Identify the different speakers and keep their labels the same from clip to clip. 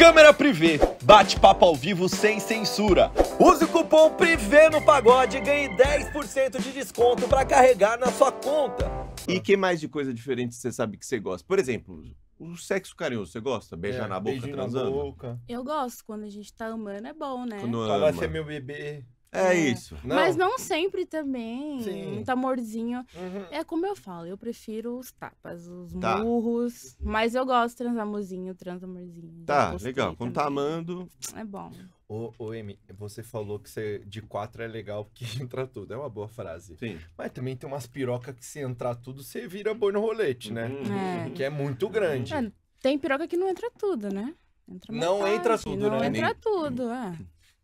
Speaker 1: Câmera Privé, bate-papo ao vivo sem censura. Use o cupom PRIVÉ no pagode e ganhe 10% de desconto para carregar na sua conta. E que mais
Speaker 2: de coisa diferente você sabe que você gosta? Por exemplo, o sexo carinhoso, você gosta? Beijar É, na boca, beijinho na
Speaker 1: boca.
Speaker 3: Eu gosto, quando a gente tá amando é bom, né? Quando Falar ama.
Speaker 1: se ser é meu bebê. É, é, isso. Não. Mas não
Speaker 3: sempre também. Sim. Muito amorzinho. Uhum. É como eu falo, eu prefiro os tapas, os tá. murros. Mas eu gosto de transamorzinho, transamorzinho. Tá, legal.
Speaker 1: Quando tá amando. É bom. Ô, ô Emi, você falou que você, de quatro é legal porque entra tudo. É uma boa frase. Sim. Mas também tem umas pirocas que se entrar tudo, você vira boi no rolete, né? Uhum. É. Que é muito grande.
Speaker 3: É, tem piroca que não entra tudo, né? Entra não parte, entra tudo, não né? Não entra tudo, é.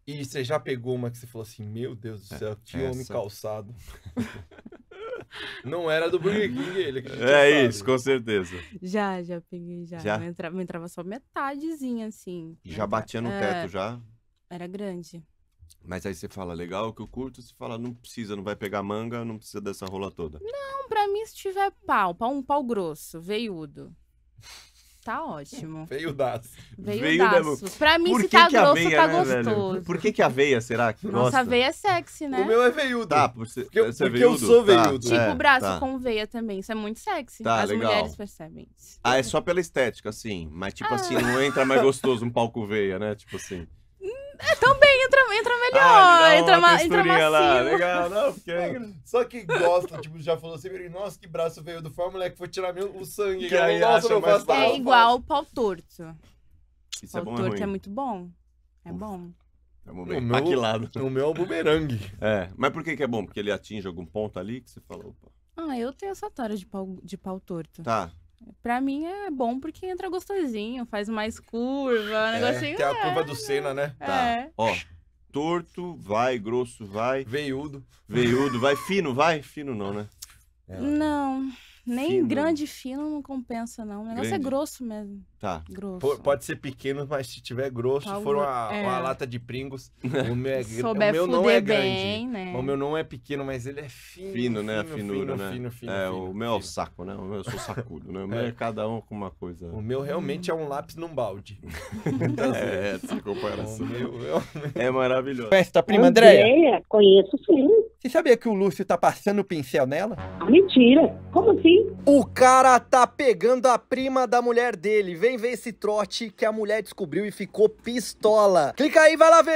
Speaker 1: E você já pegou uma que você falou assim, meu Deus do é, céu, é, que homem calçado. Não era do Burger King ele. Que é sabe.
Speaker 2: isso, com certeza.
Speaker 3: Já, já peguei, já. já? Me, entrava, entrava só metadezinha, assim. Já batia no é... teto, já? Era grande.
Speaker 2: Mas aí você fala, legal, que eu curto, você fala, não precisa, não vai pegar manga, não precisa dessa rola toda.
Speaker 3: Não, pra mim, se tiver pau, pau um pau grosso, veiudo. Tá ótimo. Veio
Speaker 1: daço. Veio,
Speaker 3: Veio né, daço. Da... Pra mim, Por se tá que grosso, aveia, tá né, gostoso.
Speaker 2: Velho? Por que, que aveia, será que Nossa, gosta?
Speaker 3: aveia é sexy, né? O meu é
Speaker 2: veiudo. Tá, por ser, porque, é porque veiudo? eu sou tá, veiudo. Tá, tipo, é, o braço tá.
Speaker 3: com veia também. Isso é muito sexy. Tá, As legal. mulheres percebem isso.
Speaker 2: Ah, é só pela estética, assim. Mas, tipo assim, ah. assim, não entra mais gostoso um palco veia, né? Tipo assim.
Speaker 3: É, também entra, entra melhor. Ah, entra, entra
Speaker 2: macio. Lá, legal, não,
Speaker 1: porque... Só que gosta, tipo, já falou assim, nossa, que braço veio do fórmula moleque, é foi tirar meu, o sangue. Que aí nossa, não É
Speaker 3: igual o pau torto. Isso pau é bom é torto é, ruim? é muito bom. É Uf, bom. É bom bem. O meu,
Speaker 1: O meu é o bumerangue.
Speaker 2: É, mas por que que é bom? Porque ele atinge algum ponto ali que você falou,
Speaker 3: Ah, eu tenho essa tara de pau, de pau torto. Tá, Pra mim é bom porque entra gostosinho, faz mais curva, é, negocinho. é a é, curva
Speaker 2: do Senna, né? Tá. É. Tá. Ó, torto, vai, grosso, vai. Veiudo. Veiudo, vai. Fino, vai? Fino não, né? É.
Speaker 3: Não. Nem fino. grande fino não compensa, não. O negócio é grande. é grosso mesmo. Tá. Grosso.
Speaker 1: pode ser pequeno, mas se tiver grosso, tá se for uma, é. uma, lata de pringos, o meu, é, o meu não é grande. né? O meu não é pequeno, mas ele é fino. Fino, né? Fino, Finura, fino, né? Fino, é, o meu é o saco, né? O meu eu sou sacudo, né? O meu é. é, cada um com uma coisa. O meu realmente é um lápis num balde. é, essa comparação. O meu, é, é maravilhoso. Festa prima Andréia. Andréia, conheço sim. Você sabia que o Lúcio tá passando o pincel nela? Mentira! Como assim? O cara tá pegando a prima da mulher dele. Vem ver esse trote que a mulher descobriu e ficou pistola. Clica aí, vai lá ver!